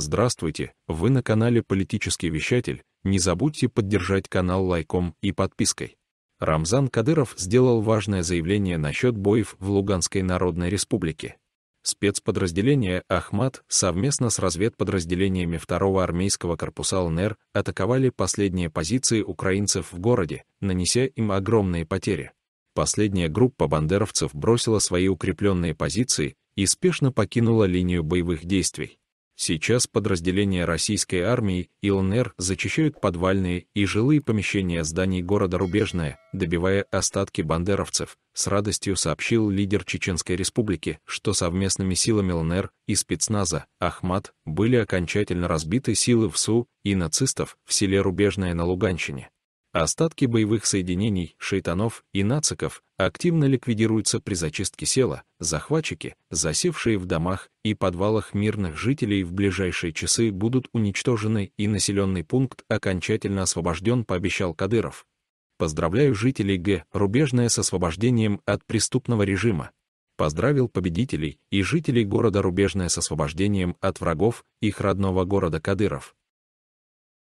Здравствуйте, вы на канале «Политический вещатель». Не забудьте поддержать канал лайком и подпиской. Рамзан Кадыров сделал важное заявление насчет боев в Луганской Народной Республике. Спецподразделение «Ахмат» совместно с разведподразделениями 2-го армейского корпуса ЛНР атаковали последние позиции украинцев в городе, нанеся им огромные потери. Последняя группа бандеровцев бросила свои укрепленные позиции и спешно покинула линию боевых действий. Сейчас подразделения российской армии и ЛНР зачищают подвальные и жилые помещения зданий города Рубежное, добивая остатки бандеровцев. С радостью сообщил лидер Чеченской республики, что совместными силами ЛНР и спецназа «Ахмат» были окончательно разбиты силы ВСУ и нацистов в селе Рубежное на Луганщине. Остатки боевых соединений, шейтанов и нациков активно ликвидируются при зачистке села, захватчики, засевшие в домах и подвалах мирных жителей в ближайшие часы будут уничтожены и населенный пункт окончательно освобожден, пообещал Кадыров. Поздравляю жителей Г. Рубежное с освобождением от преступного режима. Поздравил победителей и жителей города Рубежное с освобождением от врагов их родного города Кадыров.